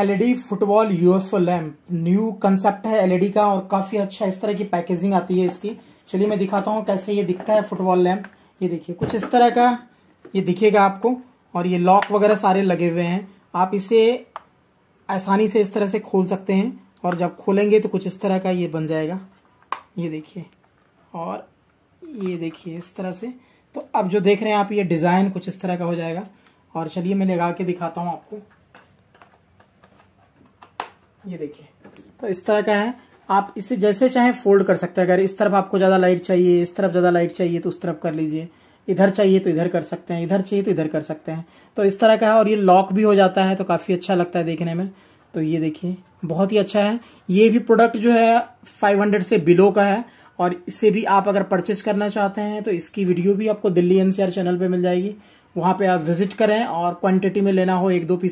LED football UFO lamp new concept है LED का और काफी अच्छा इस तरह की पैकेजिंग आती है इसकी चलिए मैं दिखाता हूँ कैसे ये दिखता है फुटबॉल लैम्प ये देखिए कुछ इस तरह का ये दिखेगा आपको और ये लॉक वगैरह सारे लगे हुए हैं आप इसे आसानी से इस तरह से खोल सकते हैं और जब खोलेंगे तो कुछ इस तरह का ये बन जाएगा ये देखिए और ये देखिए इस तरह से तो अब जो देख रहे हैं आप ये डिज़ाइन कुछ इस तरह का हो जाएगा और चलिए मैं लगा के दिखाता हूँ आपको ये देखिए तो इस तरह का है आप इसे जैसे चाहे फोल्ड कर सकते हैं अगर इस तरफ आपको ज़्यादा लाइट चाहिए इस तरफ ज़्यादा लाइट चाहिए तो उस तरफ कर लीजिए इधर चाहिए तो इधर कर सकते हैं इधर चाहिए तो इधर कर सकते हैं तो इस तरह का है और ये लॉक भी हो जाता है तो काफ़ी अच्छा लगता है देखने में तो ये देखिए बहुत ही अच्छा है ये भी प्रोडक्ट जो है 500 से बिलो का है और इसे भी आप अगर परचेज करना चाहते हैं तो इसकी वीडियो भी आपको दिल्ली एनसीआर चैनल पे मिल जाएगी वहां पे आप विजिट करें और क्वांटिटी में लेना हो एक दो पीस